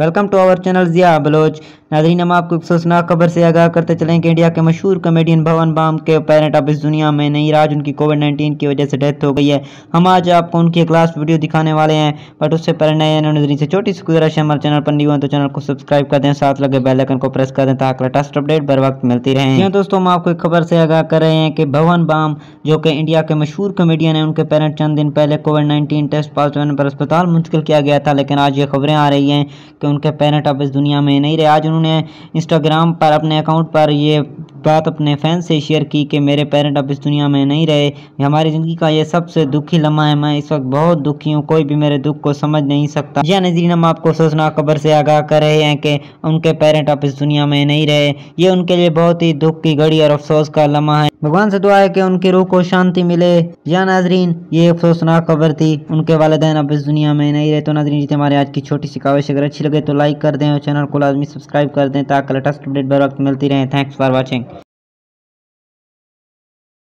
welcome to our channel Zia Baloch नाजरीन हम आपको एक खबर से आगाह करते चलें कि इंडिया के मशहूर कमेडियन भवन बाम के पेरेंट अब इस दुनिया में नहीं राज उनकी कोविड 19 की वजह से डेथ हो गई है हम आज आपको उनकी एक लास्ट वीडियो दिखाने वाले हैं बट उससे पहले नए नजरिए से छोटी सी गुजरश हमारे चैनल पर नहीं हुआ तो चैनल को सब्सक्राइब कर दें साथ लगे बेलकन को प्रेस कर दें ताकि लेटेस्ट अपडेट बर वक्त मिलती रहे हाँ, दोस्तों हम आपको एक खबर से आगाह कर रहे हैं कि भवन बाम जो कि इंडिया के मशहूर कमेडियन है उनके पेरेंट चंद दिन पहले कोविड नाइन्टीन टेस्ट पॉजिटिव पर अस्पताल मुंतकिल किया गया था लेकिन आज ये खबरें आ रही हैं कि उनके पेरेंट अब इस दुनिया में नहीं रहे आज उन्होंने इंस्टाग्राम पर अपने अकाउंट पर ये बात अपने फैंस से शेयर की कि मेरे पेरेंट अब इस दुनिया में नहीं रहे हमारी ज़िंदगी का ये सबसे दुखी लम्हा है मैं इस वक्त बहुत दुखी हूँ कोई भी मेरे दुख को समझ नहीं सकता या नज़रीन हम आपको सोचना खबर से आगाह कर रहे हैं कि उनके पेरेंट अब इस दुनिया में नहीं रहे ये उनके लिए बहुत ही दुख की घड़ी और अफसोस का लम्हा है भगवान से दुआ है कि उनकी रूह को शांति मिले या नाजरीन ये अफसोसनाक खबर थी उनके वालदेन अब इस दुनिया में नहीं रहे तो नाजरीन जी हमारे आज की छोटी सी काविश अगर अच्छी लगे तो लाइक कर दें और चैनल को लाजमी सब्सक्राइब कर दें ताकि लेटेस्ट अपडेट बर वक्त मिलती रहे थैंक्स फॉर वॉचिंग